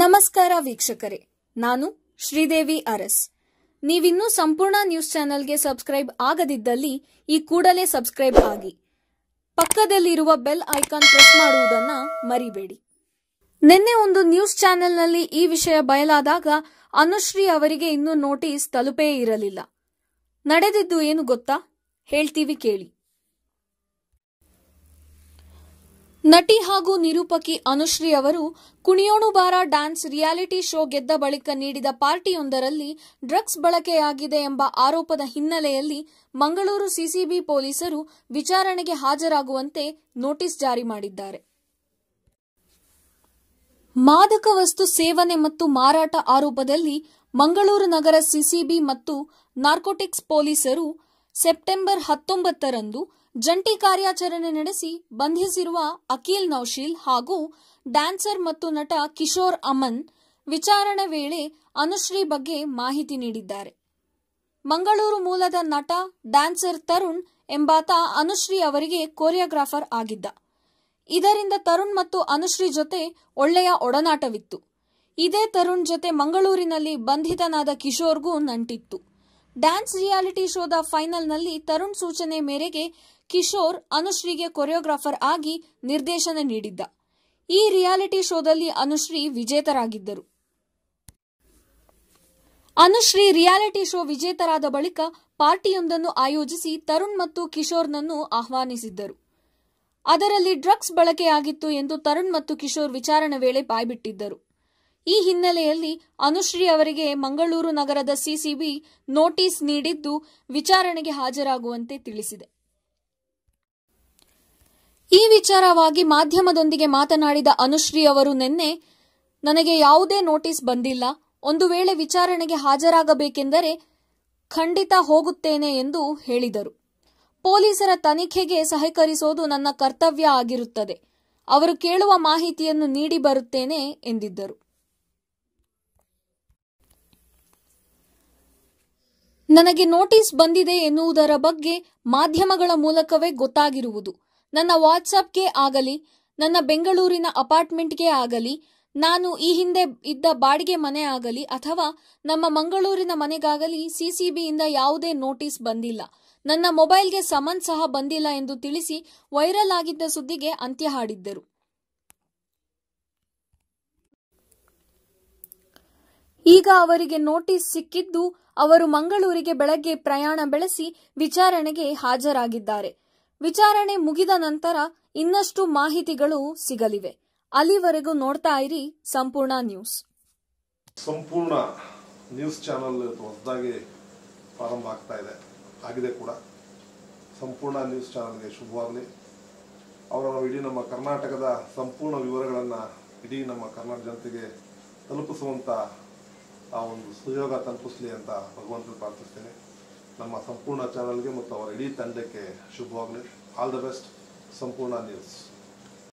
ನಮಸ್ಕಾರ ವೀಕ್ಷಕರೇ ನಾನು ಶ್ರೀದೇವಿ ಅರಸ್ ನೀವಿನ್ನೂ ಸಂಪೂರ್ಣ ನ್ಯೂಸ್ ಚಾನೆಲ್ಗೆ ಸಬ್ಸ್ಕ್ರೈಬ್ ಆಗದಿದ್ದಲ್ಲಿ ಈ ಕೂಡಲೇ ಸಬ್ಸ್ಕ್ರೈಬ್ ಆಗಿ ಪಕ್ಕದಲ್ಲಿರುವ ಬೆಲ್ ಐಕಾನ್ ಪ್ರೆಸ್ ಮಾಡುವುದನ್ನ ಮರಿಬೇಡಿ ನಿನ್ನೆ ಒಂದು ನ್ಯೂಸ್ ಚಾನೆಲ್ನಲ್ಲಿ ಈ ವಿಷಯ ಬಯಲಾದಾಗ ಅನುಶ್ರೀ ಅವರಿಗೆ ಇನ್ನೂ ನೋಟಿಸ್ ತಲುಪೇ ಇರಲಿಲ್ಲ ನಡೆದಿದ್ದು ಏನು ಗೊತ್ತಾ ಹೇಳ್ತೀವಿ ಕೇಳಿ ನಟಿ ಹಾಗೂ ನಿರೂಪಕಿ ಅನುಶ್ರೀ ಅವರು ಕುಣಿಯೋಣು ಬಾರ ಡ್ಯಾನ್ಸ್ ರಿಯಾಲಿಟಿ ಶೋ ಗೆದ್ದ ಬಳಿಕ ನೀಡಿದ ಪಾರ್ಟಿಯೊಂದರಲ್ಲಿ ಡ್ರಗ್ಸ್ ಬಳಕೆಯಾಗಿದೆ ಎಂಬ ಆರೋಪದ ಹಿನ್ನೆಲೆಯಲ್ಲಿ ಮಂಗಳೂರು ಸಿಸಿಬಿ ಪೊಲೀಸರು ವಿಚಾರಣೆಗೆ ಹಾಜರಾಗುವಂತೆ ನೋಟಿಸ್ ಜಾರಿ ಮಾಡಿದ್ದಾರೆ ಮಾದಕ ವಸ್ತು ಸೇವನೆ ಮತ್ತು ಮಾರಾಟ ಆರೋಪದಲ್ಲಿ ಮಂಗಳೂರು ನಗರ ಸಿಸಿಬಿ ಮತ್ತು ನಾರ್ಕೋಟಿಕ್ಸ್ ಪೊಲೀಸರು ಸೆಪ್ಟೆಂಬರ್ ಹತ್ತೊಂಬತ್ತರಂದು ಜಂಟಿ ಕಾರ್ಯಾಚರಣೆ ನಡೆಸಿ ಬಂಧಿಸಿರುವ ಅಖಿಲ್ ನೌಶೀಲ್ ಹಾಗೂ ಡ್ಯಾನ್ಸರ್ ಮತ್ತು ನಟ ಕಿಶೋರ್ ಅಮನ್ ವಿಚಾರಣೆ ವೇಳೆ ಅನುಶ್ರೀ ಬಗ್ಗೆ ಮಾಹಿತಿ ನೀಡಿದ್ದಾರೆ ಮಂಗಳೂರು ಮೂಲದ ನಟ ಡ್ಯಾನ್ಸರ್ ತರುಣ್ ಎಂಬಾತ ಅನುಶ್ರೀ ಅವರಿಗೆ ಕೊರಿಯೋಗ್ರಾಫರ್ ಆಗಿದ್ದ ಇದರಿಂದ ತರುಣ್ ಮತ್ತು ಅನುಶ್ರೀ ಜೊತೆ ಒಳ್ಳೆಯ ಒಡನಾಟವಿತ್ತು ಇದೇ ತರುಣ್ ಜೊತೆ ಮಂಗಳೂರಿನಲ್ಲಿ ಬಂಧಿತನಾದ ಕಿಶೋರ್ಗೂ ನಂಟಿತ್ತು ಡ್ಯಾನ್ಸ್ ರಿಯಾಲಿಟಿ ಶೋದ ಫೈನಲ್ನಲ್ಲಿ ತರುಣ್ ಸೂಚನೆ ಮೇರೆಗೆ ಕಿಶೋರ್ ಅನುಶ್ರೀಗೆ ಕೊರಿಯೋಗ್ರಾಫರ್ ಆಗಿ ನಿರ್ದೇಶನ ನೀಡಿದ್ದ ಈ ರಿಯಾಲಿಟಿ ಶೋದಲ್ಲಿ ಅನುಶ್ರೀ ವಿಜೇತರಾಗಿದ್ದರು ಅನುಶ್ರೀ ರಿಯಾಲಿಟಿ ಶೋ ವಿಜೇತರಾದ ಬಳಿಕ ಪಾರ್ಟಿಯೊಂದನ್ನು ಆಯೋಜಿಸಿ ತರುಣ್ ಮತ್ತು ಕಿಶೋರ್ನನ್ನು ಆಹ್ವಾನಿಸಿದ್ದರು ಅದರಲ್ಲಿ ಡ್ರಗ್ಸ್ ಬಳಕೆಯಾಗಿತ್ತು ಎಂದು ತರುಣ್ ಮತ್ತು ಕಿಶೋರ್ ವಿಚಾರಣೆ ವೇಳೆ ಬಾಯ್ಬಿಟ್ಟಿದ್ದರು ಈ ಹಿನ್ನೆಲೆಯಲ್ಲಿ ಅನುಶ್ರೀ ಅವರಿಗೆ ಮಂಗಳೂರು ನಗರದ ಸಿಸಿಬಿ ನೋಟಿಸ್ ನೀಡಿದ್ದು ವಿಚಾರಣೆಗೆ ಹಾಜರಾಗುವಂತೆ ತಿಳಿಸಿದೆ ಈ ವಿಚಾರವಾಗಿ ಮಾಧ್ಯಮದೊಂದಿಗೆ ಮಾತನಾಡಿದ ಅನುಶ್ರೀ ಅವರು ನಿನ್ನೆ ನನಗೆ ಯಾವುದೇ ನೋಟಿಸ್ ಬಂದಿಲ್ಲ ಒಂದು ವೇಳೆ ವಿಚಾರಣೆಗೆ ಹಾಜರಾಗಬೇಕೆಂದರೆ ಖಂಡಿತ ಹೋಗುತ್ತೇನೆ ಎಂದು ಹೇಳಿದರು ಪೊಲೀಸರ ತನಿಖೆಗೆ ಸಹಕರಿಸೋದು ನನ್ನ ಕರ್ತವ್ಯ ಆಗಿರುತ್ತದೆ ಅವರು ಕೇಳುವ ಮಾಹಿತಿಯನ್ನು ನೀಡಿ ಬರುತ್ತೇನೆ ಎಂದಿದ್ದರು ನನಗೆ ನೋಟಿಸ್ ಬಂದಿದೆ ಎನ್ನುವುದರ ಬಗ್ಗೆ ಮಾಧ್ಯಮಗಳ ಮೂಲಕವೇ ಗೊತ್ತಾಗಿರುವುದು ನನ್ನ ವಾಟ್ಸಪ್ಗೆ ಆಗಲಿ ನನ್ನ ಬೆಂಗಳೂರಿನ ಅಪಾರ್ಟ್ಮೆಂಟ್ಗೆ ಆಗಲಿ ನಾನು ಈ ಹಿಂದೆ ಇದ್ದ ಬಾಡಿಗೆ ಮನೆ ಆಗಲಿ ಅಥವಾ ನಮ್ಮ ಮಂಗಳೂರಿನ ಮನೆಗಾಗಲಿ ಸಿಸಿಬಿಯಿಂದ ಯಾವುದೇ ನೋಟಿಸ್ ಬಂದಿಲ್ಲ ನನ್ನ ಮೊಬೈಲ್ಗೆ ಸಮನ್ ಸಹ ಬಂದಿಲ್ಲ ಎಂದು ತಿಳಿಸಿ ವೈರಲ್ ಆಗಿದ್ದ ಸುದ್ದಿಗೆ ಅಂತ್ಯ ಹಾಡಿದ್ದರು ಈಗ ಅವರಿಗೆ ನೋಟಿಸ್ ಸಿಕ್ಕಿದ್ದು ಅವರು ಮಂಗಳೂರಿಗೆ ಬೆಳಗ್ಗೆ ಪ್ರಯಾಣ ಬೆಳೆಸಿ ವಿಚಾರಣೆಗೆ ಹಾಜರಾಗಿದ್ದಾರೆ ವಿಚಾರಣೆ ಮುಗಿದ ನಂತರ ಇನ್ನಷ್ಟು ಮಾಹಿತಿಗಳು ಸಿಗಲಿವೆ ಅಲ್ಲಿವರೆಗೂ ನೋಡ್ತಾ ಇರಿ ಸಂಪೂರ್ಣ ನ್ಯೂಸ್ ಸಂಪೂರ್ಣ ನ್ಯೂಸ್ ಚಾನಲ್ ಹೊಸದಾಗಿ ಪ್ರಾರಂಭ ಆಗ್ತಾ ಇದೆ ಆಗಿದೆ ಕೂಡ ಸಂಪೂರ್ಣ ನ್ಯೂಸ್ ಚಾನಲ್ಗೆ ಶುಭವಾಗಲಿ ಅವರ ಇಡೀ ನಮ್ಮ ಕರ್ನಾಟಕದ ಸಂಪೂರ್ಣ ವಿವರಗಳನ್ನು ಇಡೀ ನಮ್ಮ ಕರ್ನಾಟಕ ಜನತೆಗೆ ತಲುಪಿಸುವಂಥ ಆ ಒಂದು ಸುಯೋಗ ತಲುಪಿಸಲಿ ಅಂತ ಭಗವಂತನ ಪ್ರಾರ್ಥಿಸ್ತೇನೆ ನಮ್ಮ ಸಂಪೂರ್ಣ ಚಾನಲ್ಗೆ ಮತ್ತು ಅವರ ಇಡೀ ತಂಡಕ್ಕೆ ಶುಭವಾಗಲಿ all the best Sampoorna news